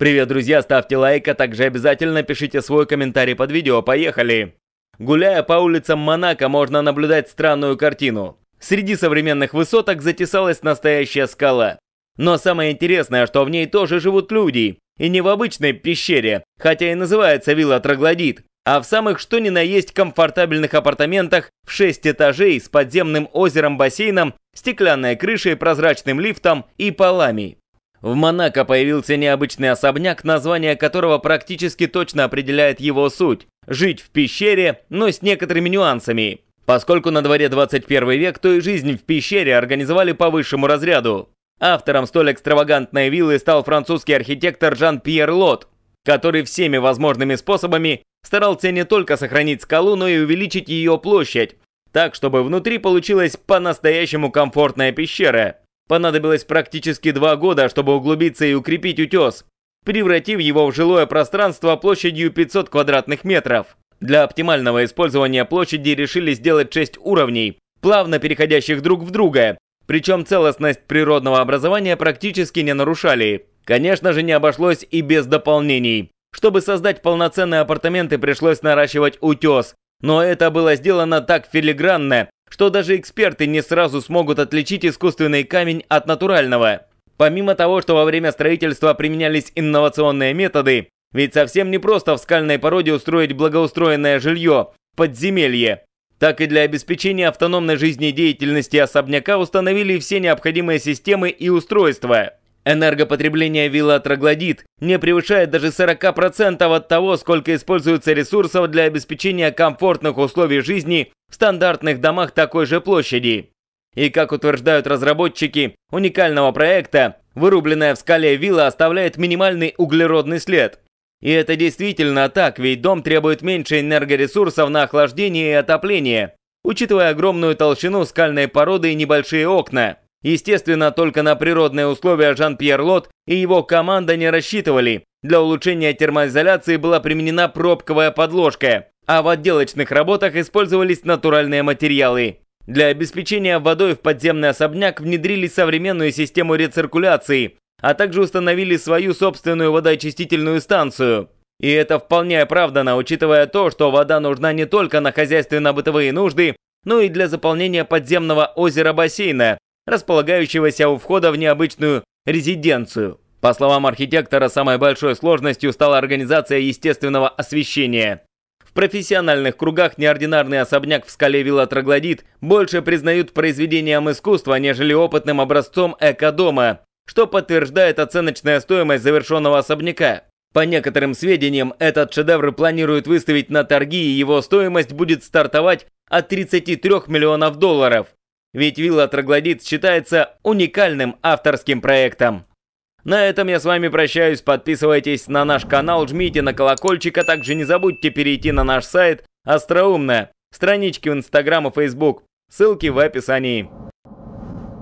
Привет, друзья, ставьте лайк, а также обязательно пишите свой комментарий под видео. Поехали! Гуляя по улицам Монако, можно наблюдать странную картину. Среди современных высоток затесалась настоящая скала. Но самое интересное, что в ней тоже живут люди. И не в обычной пещере, хотя и называется вилла Троглодит, а в самых что ни на есть комфортабельных апартаментах в 6 этажей с подземным озером-бассейном, стеклянной крышей, прозрачным лифтом и полами. В Монако появился необычный особняк, название которого практически точно определяет его суть. Жить в пещере, но с некоторыми нюансами. Поскольку на дворе 21 век, то и жизнь в пещере организовали по высшему разряду. Автором столь экстравагантной виллы стал французский архитектор Жан-Пьер Лот, который всеми возможными способами старался не только сохранить скалу, но и увеличить ее площадь, так чтобы внутри получилась по-настоящему комфортная пещера. Понадобилось практически два года, чтобы углубиться и укрепить утес, превратив его в жилое пространство площадью 500 квадратных метров. Для оптимального использования площади решили сделать 6 уровней, плавно переходящих друг в друга, причем целостность природного образования практически не нарушали. Конечно же, не обошлось и без дополнений. Чтобы создать полноценные апартаменты, пришлось наращивать утес. Но это было сделано так филигранно, что даже эксперты не сразу смогут отличить искусственный камень от натурального. Помимо того, что во время строительства применялись инновационные методы, ведь совсем не просто в скальной породе устроить благоустроенное жилье, подземелье. Так и для обеспечения автономной жизнедеятельности особняка установили все необходимые системы и устройства. Энергопотребление вилла Троглодит не превышает даже 40% от того, сколько используется ресурсов для обеспечения комфортных условий жизни в стандартных домах такой же площади. И как утверждают разработчики уникального проекта, вырубленная в скале вилла оставляет минимальный углеродный след. И это действительно так, ведь дом требует меньше энергоресурсов на охлаждение и отопление, учитывая огромную толщину скальной породы и небольшие окна. Естественно, только на природные условия Жан-Пьер Лот и его команда не рассчитывали. Для улучшения термоизоляции была применена пробковая подложка, а в отделочных работах использовались натуральные материалы. Для обеспечения водой в подземный особняк внедрили современную систему рециркуляции, а также установили свою собственную водоочистительную станцию. И это вполне оправдано, учитывая то, что вода нужна не только на хозяйственно-бытовые нужды, но и для заполнения подземного озера-бассейна, располагающегося у входа в необычную резиденцию. По словам архитектора, самой большой сложностью стала организация естественного освещения. В профессиональных кругах неординарный особняк в скале Вилла Троглодит больше признают произведением искусства, нежели опытным образцом экодома, что подтверждает оценочная стоимость завершенного особняка. По некоторым сведениям, этот шедевр планируют выставить на торги, и его стоимость будет стартовать от 33 миллионов долларов. Ведь вилла Троглодит считается уникальным авторским проектом. На этом я с вами прощаюсь, подписывайтесь на наш канал, жмите на колокольчик, а также не забудьте перейти на наш сайт «Остроумная», странички в Инстаграм и Фейсбук, ссылки в описании.